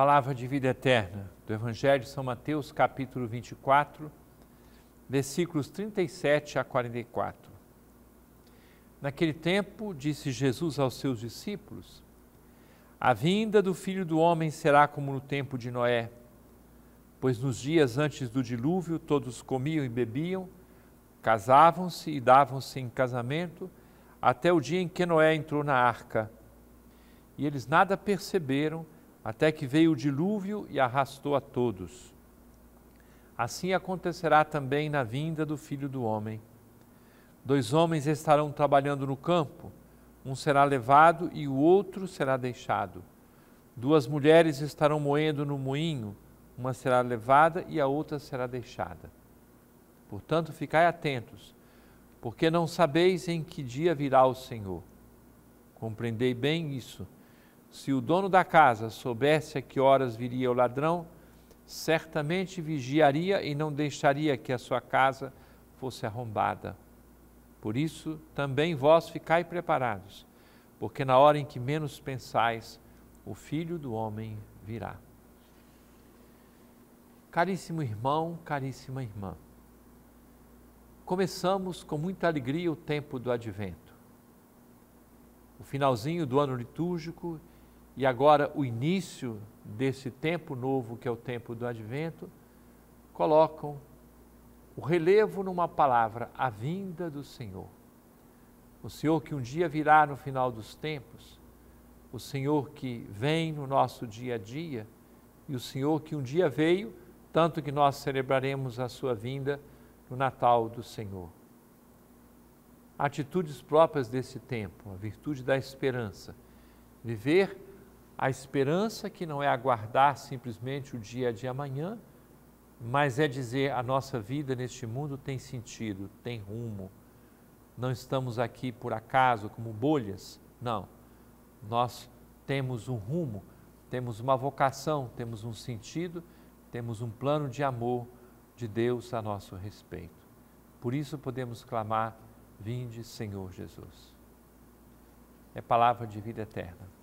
Palavra de vida eterna do Evangelho de São Mateus, capítulo 24, versículos 37 a 44. Naquele tempo, disse Jesus aos seus discípulos: A vinda do filho do homem será como no tempo de Noé, pois nos dias antes do dilúvio todos comiam e bebiam, casavam-se e davam-se em casamento, até o dia em que Noé entrou na arca. E eles nada perceberam até que veio o dilúvio e arrastou a todos. Assim acontecerá também na vinda do filho do homem. Dois homens estarão trabalhando no campo, um será levado e o outro será deixado. Duas mulheres estarão moendo no moinho, uma será levada e a outra será deixada. Portanto, ficai atentos, porque não sabeis em que dia virá o Senhor. Compreendei bem isso se o dono da casa soubesse a que horas viria o ladrão, certamente vigiaria e não deixaria que a sua casa fosse arrombada. Por isso, também vós ficai preparados, porque na hora em que menos pensais, o filho do homem virá. Caríssimo irmão, caríssima irmã, começamos com muita alegria o tempo do advento. O finalzinho do ano litúrgico e agora o início desse tempo novo, que é o tempo do advento, colocam o relevo numa palavra, a vinda do Senhor. O Senhor que um dia virá no final dos tempos, o Senhor que vem no nosso dia a dia e o Senhor que um dia veio, tanto que nós celebraremos a sua vinda no Natal do Senhor. Atitudes próprias desse tempo, a virtude da esperança, viver a esperança que não é aguardar simplesmente o dia de amanhã, mas é dizer a nossa vida neste mundo tem sentido, tem rumo. Não estamos aqui por acaso como bolhas, não. Nós temos um rumo, temos uma vocação, temos um sentido, temos um plano de amor de Deus a nosso respeito. Por isso podemos clamar: Vinde, Senhor Jesus. É palavra de vida eterna.